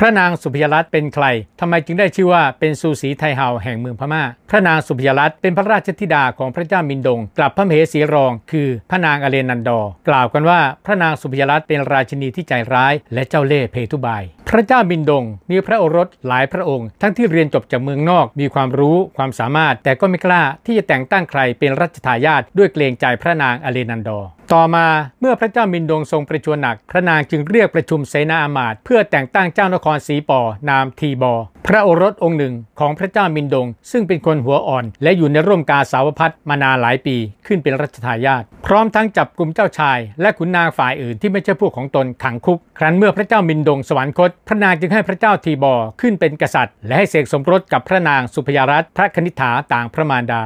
พระนางสุพยรัตน์เป็นใครทำไมจึงได้ชื่อว่าเป็นซูสีไทเฮาแห่งเมืองพมา่า พระนางสุพยรัตน์เป็นพระราชธิดาของพระเจ้ามินดง กลับพระเมเหสีรองคือพระนางอเลนันดอ กล่าวกันว่าพระนางสุพยรัตน์เป็นราชินีที่ใจร้ายและเจ้าเล่ห์เพทุบาย พระเจ้ามินดงมีพระโอรสหลายพระองค์ ทั้งที่เรียนจบจากเมืองนอกมีความรู้ความสามารถแต่ก็ไม่กล้าที่จะแต่งตั้งใครเป็นรัชทายาทด้วยเกรงใจพระนางอเลนันดอต่อมาเมื่อพระเจ้ามินดงทรงประชวรหนัก พระนางจึงเรียกประชุมเสนาอามาตเพื่อแต่งตั้งเจ้านครสีปอนามทีบอพระโอรสองค์หนึ่งของพระเจ้ามินดง ซึ่งเป็นคนหัวอ่อน และอยู่ในร่มกาสาวพัฒมานานหลายปี ขึ้นเป็นรัชทายาทพร้อมทั้งจับกลุ่มเจ้าชาย และขุนนางฝ่ายอื่นที่ไม่ใช่พวกของตนขังคุก ครั้นเมื่อพระเจ้ามินดงสวรรคต พระนางจึงให้พระเจ้าทีบอขึ้นเป็นกษัตริย์ และให้เสกสมรสกับพระนางสุพยรัตน์พระคณิษฐาต่างพระมารดา